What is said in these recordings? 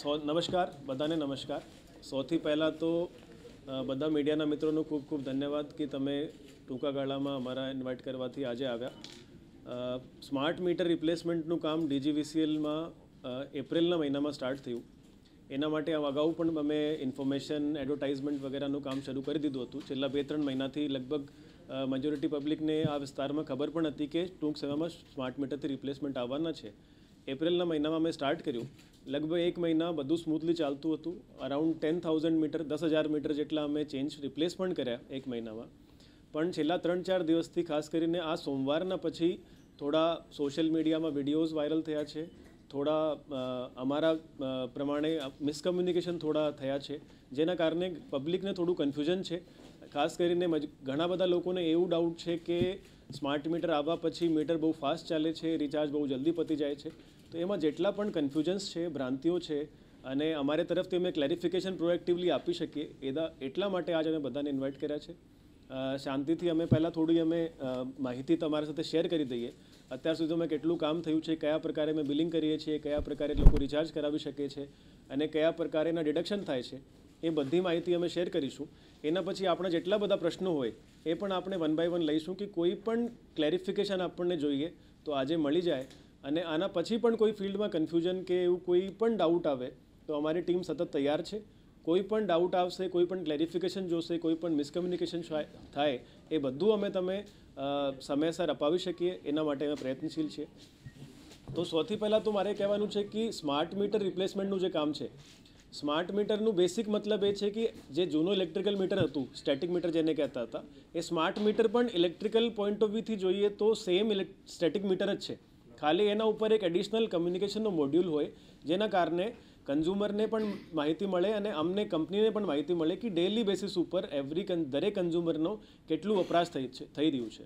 સો નમસ્કાર બધાને નમસ્કાર સૌથી પહેલાં તો બધા મીડિયાના મિત્રોનો ખૂબ ખૂબ ધન્યવાદ કે તમે ટૂંકા ગાળામાં અમારા ઇન્વાઇટ કરવાથી આજે આવ્યા સ્માર્ટ મીટર રિપ્લેસમેન્ટનું કામ ડીજીવીસીએલમાં એપ્રિલના મહિનામાં સ્ટાર્ટ થયું એના માટે અગાઉ પણ અમે ઇન્ફોર્મેશન એડવર્ટાઇઝમેન્ટ વગેરેનું કામ શરૂ કરી દીધું હતું છેલ્લા બે ત્રણ મહિનાથી લગભગ મેજોરિટી પબ્લિકને આ વિસ્તારમાં ખબર પણ હતી કે ટૂંક સમયમાં સ્માર્ટ મીટરથી રિપ્લેસમેન્ટ આવવાના છે એપ્રિલના મહિનામાં અમે સ્ટાર્ટ કર્યું લગભગ એક મહિના બધું સ્મૂથલી ચાલતું હતું અરાઉન્ડ ટેન થાઉઝન્ડ મીટર દસ હજાર મીટર જેટલા અમે ચેન્જ રિપ્લેસ પણ કર્યા એક મહિનામાં પણ છેલ્લા ત્રણ ચાર દિવસથી ખાસ કરીને આ સોમવારના પછી થોડા સોશિયલ મીડિયામાં વિડીયોઝ વાયરલ થયા છે થોડા અમારા પ્રમાણે મિસકમ્યુનિકેશન થોડા થયા છે જેના કારણે પબ્લિકને થોડું કન્ફ્યુઝન છે ખાસ કરીને મજ ઘણા બધા લોકોને એવું ડાઉટ છે કે સ્માર્ટ મીટર આવવા પછી મીટર બહુ ફાસ્ટ ચાલે છે રિચાર્જ બહુ જલ્દી પતી જાય છે તો એમાં જેટલા પણ કન્ફ્યુઝન્સ છે ભ્રાંતિઓ છે અને અમારે તરફથી અમે ક્લેરિફિકેશન પ્રોએક્ટિવલી આપી શકીએ એદા એટલા માટે આજે અમે બધાને ઇન્વાઇટ કર્યા છે શાંતિથી અમે પહેલાં થોડી અમે માહિતી તમારા સાથે શેર કરી દઈએ અત્યાર સુધી અમે કેટલું કામ થયું છે કયા પ્રકારે અમે બિલિંગ કરીએ છીએ કયા પ્રકારે લોકો રિચાર્જ કરાવી શકે છે અને કયા પ્રકારેના ડિડક્શન થાય છે એ બધી માહિતી અમે શેર કરીશું એના પછી આપણા જેટલા બધા પ્રશ્નો હોય એ પણ આપણે વન બાય વન લઈશું કે કોઈ પણ ક્લેરિફિકેશન આપણને જોઈએ તો આજે મળી જાય અને આના પછી પણ કોઈ ફિલ્ડમાં કન્ફ્યુઝન કે એવું કોઈ પણ ડાઉટ આવે તો અમારી ટીમ સતત તૈયાર છે કોઈ પણ ડાઉટ આવશે કોઈ પણ ક્લેરિફિકેશન જોશે કોઈ પણ મિસકમ્યુનિકેશન થાય એ બધું અમે તમે સમયસર અપાવી શકીએ એના માટે અમે પ્રયત્નશીલ છીએ તો સૌથી પહેલાં તો મારે કહેવાનું છે કે સ્માર્ટ મીટર રિપ્લેસમેન્ટનું જે કામ છે સ્માર્ટ મીટરનું બેસિક મતલબ એ છે કે જે જૂનું ઇલેક્ટ્રિકલ મીટર હતું સ્ટેટિક મીટર જેને કહેતા હતા એ સ્માર્ટ મીટર પણ ઇલેક્ટ્રિકલ પોઈન્ટ ઓફ વ્યૂથી જોઈએ તો સેમ સ્ટેટિક મીટર જ છે ખાલી એના ઉપર એક એડિશનલ કમ્યુનિકેશનનો મોડ્યુલ હોય જેના કારણે કન્ઝ્યુમરને પણ માહિતી મળે અને અમને કંપનીને પણ માહિતી મળે કે ડેલી બેસિસ ઉપર એવરી દરેક કન્ઝ્યુમરનો કેટલું વપરાશ થઈ છે થઈ રહ્યું છે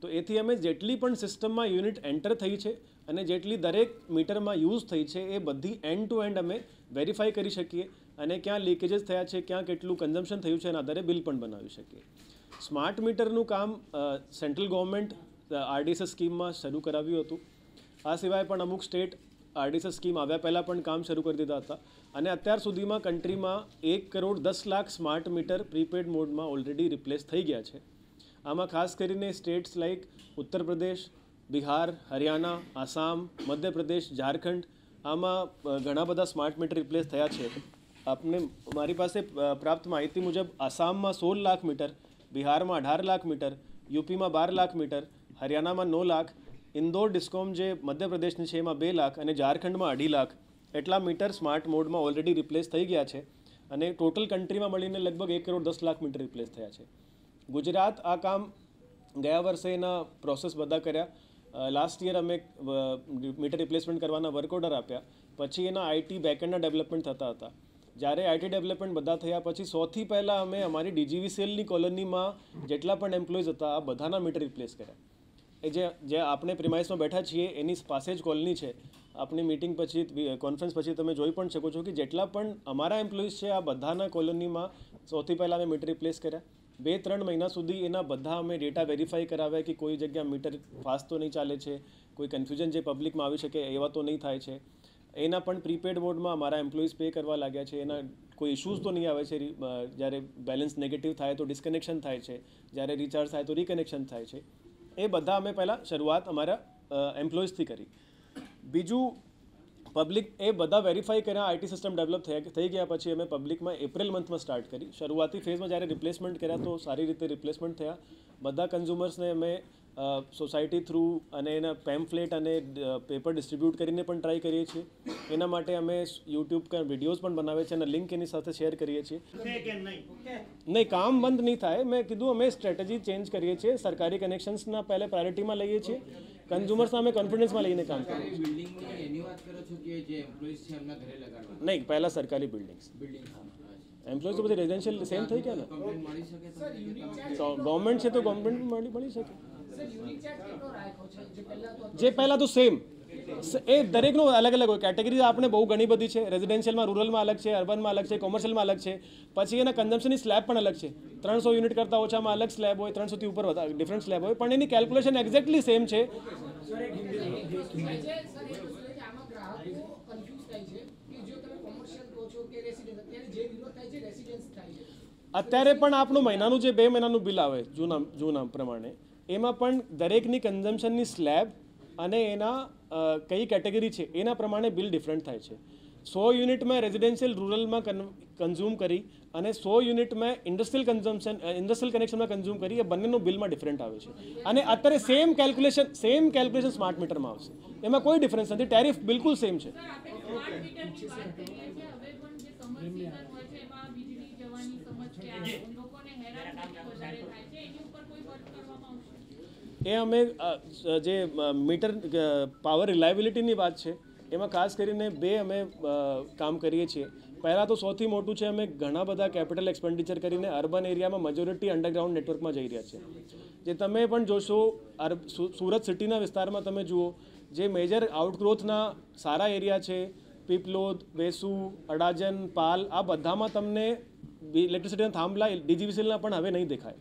તો એથી અમે જેટલી પણ સિસ્ટમમાં યુનિટ એન્ટર થઈ છે અને જેટલી દરેક મીટરમાં યુઝ થઈ છે એ બધી એન્ડ ટુ એન્ડ અમે વેરીફાઈ કરી શકીએ અને ક્યાં લીકેજીસ થયા છે ક્યાં કેટલું કન્ઝમ્પશન થયું છે એના આધારે બિલ પણ બનાવી શકીએ સ્માર્ટ મીટરનું કામ સેન્ટ્રલ ગવર્મેન્ટ આરડીએસએસ સ્કીમમાં શરૂ કરાવ્યું હતું આ સિવાય પણ અમુક સ્ટેટ આરડીએસએસ સ્કીમ આવ્યા પહેલાં પણ કામ શરૂ કરી દીધા હતા અને અત્યાર સુધીમાં કન્ટ્રીમાં એક કરોડ દસ લાખ સ્માર્ટ મીટર પ્રીપેડ મોડમાં ઓલરેડી રિપ્લેસ થઈ ગયા છે આમાં ખાસ કરીને સ્ટેટ્સ લાઇક ઉત્તર પ્રદેશ બિહાર હરિયાણા આસામ મધ્યપ્રદેશ ઝારખંડ આમાં ઘણા બધા સ્માર્ટ મીટર રિપ્લેસ થયા છે આપને મારી પાસે પ્રાપ્ત માહિતી મુજબ આસામમાં સોળ લાખ મીટર બિહારમાં અઢાર લાખ મીટર યુપીમાં બાર લાખ મીટર હરિયાણામાં નવ લાખ ઇન્દોર ડિસ્કોમ જે મધ્યપ્રદેશની છે એમાં બે લાખ અને ઝારખંડમાં અઢી લાખ એટલા મીટર સ્માર્ટ મોડમાં ઓલરેડી રિપ્લેસ થઈ ગયા છે અને ટોટલ કન્ટ્રીમાં મળીને લગભગ એક કરોડ દસ લાખ મીટર રિપ્લેસ થયા છે ગુજરાત આ કામ ગયા વર્ષે એના પ્રોસેસ બધા કર્યા લાસ્ટ યર અમે મીટર રિપ્લેસમેન્ટ કરવાના વર્ક ઓર્ડર આપ્યા પછી એના આઈટી બેકેન્ડના ડેવલપમેન્ટ થતા હતા જ્યારે આઈટી ડેવલપમેન્ટ બધા થયા પછી સૌથી પહેલાં અમે અમારી ડીજીવીસીએલની કોલોનીમાં જેટલા પણ એમ્પ્લોઈઝ હતા આ બધાના મીટર રિપ્લેસ કર્યા એ જે જે આપણે પ્રિમાઇસમાં બેઠા છીએ એની પાસે જ કોલની છે આપણી મિટિંગ પછી કોન્ફરન્સ પછી તમે જોઈ પણ શકો છો કે જેટલા પણ અમારા એમ્પ્લોઈઝ છે આ બધાના કોલોનીમાં સૌથી પહેલાં અમે મીટર રિપ્લેસ કર્યા બે ત્રણ મહિના સુધી એના બધા અમે ડેટા વેરીફાઈ કરાવ્યા કે કોઈ જગ્યા મીટર ફાસ્ટ તો નહીં ચાલે છે કોઈ કન્ફ્યુઝન જે પબ્લિકમાં આવી શકે એવા તો નહીં થાય છે એના પણ પ્રીપેડ મોડમાં અમારા એમ્પ્લોઈઝ પે કરવા લાગ્યા છે એના કોઈ ઇશ્યુઝ તો નહીં આવે છે જ્યારે બેલેન્સ નેગેટિવ થાય તો ડિસ્કનેક્શન થાય છે જ્યારે રિચાર્જ થાય તો રિકનેક્શન થાય છે એ બધા અમે પહેલાં શરૂઆત અમારા એમ્પ્લોઈઝથી કરી બીજું પબ્લિક એ બધા વેરીફાઈ કર્યા આઈટી સિસ્ટમ ડેવલપ થયા થઈ ગયા પછી અમે પબ્લિકમાં એપ્રિલ મંથમાં સ્ટાર્ટ કરી શરૂઆતી ફેઝમાં જ્યારે રિપ્લેસમેન્ટ કર્યા તો સારી રીતે રિપ્લેસમેન્ટ થયા બધા કન્ઝ્યુમર્સને અમે સોસાયટી થ્રુ અને એના પેમ્ફલેટ અને પેપર ડિસ્ટ્રીબ્યુટ કરીને પણ ટ્રાય કરીએ છીએ એના માટે અમે યુટ્યુબ પર વિડીયોઝ પણ બનાવે છે અને લિંક એની સાથે શેર કરીએ છીએ નહીં કામ બંધ નહીં થાય મેં કીધું અમે સ્ટ્રેટેજી ચેન્જ કરીએ છીએ સરકારી કનેક્શન્સના પહેલે પ્રાયોરિટીમાં લઈએ છીએ કન્ઝ્યુમર્સ અમે કોન્ફિડન્સમાં લઈને કામ કરીએ છીએ નહીં પહેલાં સરકારી બિલ્ડિંગ્સ એમ્પ્લોઈઝ તો બધી રેઝિડેન્શિયલ સેમ થઈ ગયા ને ગવર્મેન્ટ છે તો ગવર્મેન્ટ મળી મળી શકે જે પહેલાં તો સેમ એ દરેકનું અલગ અલગ હોય કેટેગરી આપણે બહુ ઘણી બધી છે રેઝિડેન્શિયલમાં રૂરલમાં અલગ છે અર્બનમાં અલગ છે કોમર્શિયલમાં અલગ છે પછી એના કન્ઝમ્પશનની સ્લેબ પણ અલગ છે ત્રણસો યુનિટ કરતાં ઓછામાં અલગ સ્લેબ હોય ત્રણસોથી ઉપર ડિફરન્ટ સ્લેબ હોય પણ એની કેલ્ક્યુલેશન એક્ઝેક્ટલી સેમ છે અત્યારે પણ આપણું મહિનાનું જે બે મહિનાનું બિલ આવે જૂના જૂના પ્રમાણે એમાં પણ દરેકની કન્ઝમ્પશનની સ્લેબ અને એના કઈ કેટેગરી છે એના પ્રમાણે બિલ ડિફરન્ટ થાય છે સો યુનિટ મેં રેઝિડેન્શિયલ રૂરલમાં કન્ઝ્યુમ કરી અને સો યુનિટમાં મેં ઇન્ડસ્ટ્રીયલ કન્ઝમ્પશન ઇન્ડસ્ટ્રીયલ કનેક્શનમાં કન્ઝ્યુમ કરી એ બંનેનું બિલમાં ડિફરન્ટ આવે છે અને અત્યારે same calculation same calculation smart મીટરમાં આવશે એમાં કોઈ ડિફરન્સ નથી ટેરિફ બિલકુલ સેમ છે લોકોને એ અમે જે મીટર પાવર રિલાયબિલિટીની વાત છે એમાં ખાસ કરીને બે અમે કામ કરીએ છીએ પહેલાં તો સૌથી મોટું છે અમે ઘણા બધા કેપિટલ એક્સપેન્ડિચર કરીને અર્બન એરિયામાં મેજોરિટી અંડરગ્રાઉન્ડ નેટવર્કમાં જઈ રહ્યા છે જે તમે પણ જોશો સુરત સિટીના વિસ્તારમાં તમે જુઓ જે મેજર આઉટગ્રોથના સારા એરિયા છે પીપલોદ વેસુ અડાજન પાલ આ બધામાં તમને ઇલેક્ટ્રિસિટીના થાંભલા ડીજીવીસીલના પણ હવે નહીં દેખાય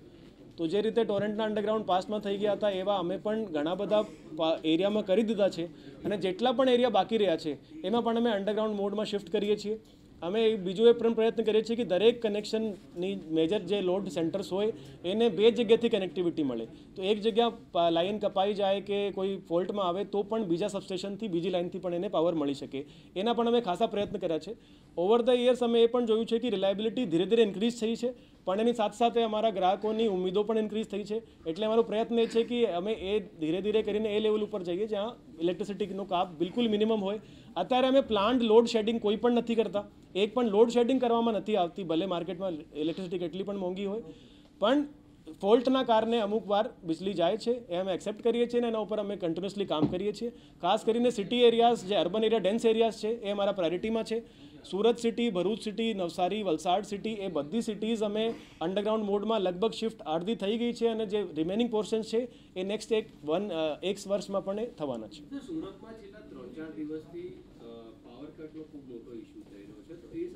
તો જે રીતે ટોરેન્ટના અંડરગ્રાઉન્ડ પાસ્ટમાં થઈ ગયા હતા એવા અમે પણ ઘણા બધા એરિયામાં કરી દીધા છે અને જેટલા પણ એરિયા બાકી રહ્યા છે એમાં પણ અમે અંડરગ્રાઉન્ડ મોડમાં શિફ્ટ કરીએ છીએ અમે બીજો એ પણ પ્રયત્ન કરીએ છીએ કે દરેક કનેક્શનની મેજર જે લોડ સેન્ટર્સ હોય એને બે જગ્યાથી કનેક્ટિવિટી મળે તો એક જગ્યા લાઇન કપાઈ જાય કે કોઈ ફોલ્ટમાં આવે તો પણ બીજા સબસ્ટેશનથી બીજી લાઇનથી પણ એને પાવર મળી શકે એના પણ અમે ખાસા પ્રયત્ન કર્યા છે ઓવર ધ યર્સ અમે એ પણ જોયું છે કે રિલાયબિલિટી ધીરે ધીરે ઇન્ક્રીઝ થઈ છે પણ એની સાથે સાથે અમારા ગ્રાહકોની ઉમેદો પણ ઇન્ક્રીઝ થઈ છે એટલે અમારો પ્રયત્ન એ છે કે અમે એ ધીરે ધીરે કરીને એ લેવલ ઉપર જઈએ જ્યાં ઇલેક્ટ્રિસિટીનો કાપ બિલકુલ મિનિમમ હોય અત્યારે અમે પ્લાન્ટ લોડ શેડિંગ કોઈ પણ નથી કરતા એક પણ લોડ શેડિંગ કરવામાં નથી આવતી ભલે માર્કેટમાં ઇલેક્ટ્રિસિટી કેટલી પણ મોંઘી હોય પણ ફોલ્ટના કારણે અમુક વાર વીજળી જાય છે એ અમે એક્સેપ્ટ કરીએ છીએ અને એના ઉપર અમે કન્ટિન્યુઅસલી કામ કરીએ છીએ ખાસ કરીને સિટી એરિયાઝ જે અર્બન એરિયા ડેન્સ એરિયાઝ છે એ અમારા પ્રાયોરિટીમાં છે Surat city Bharuch city Navsari Valsad city એ બધી સિટીઝ અમે અંડરગ્રાઉન્ડ મોડમાં લગભગ શિફ્ટ અડધી થઈ ગઈ છે અને જે રિમેનિંગ પોર્શન છે એ નેક્સ્ટ એક વન એક વર્ષમાં પણ થવાના છે સુરતમાં એ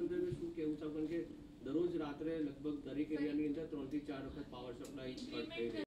સંદર્ભે છે દરરોજ રાત્રે લગભગ દરેક એરિયાની અંદર ત્રણથી ચાર વખત પાવર સપ્લાય કટ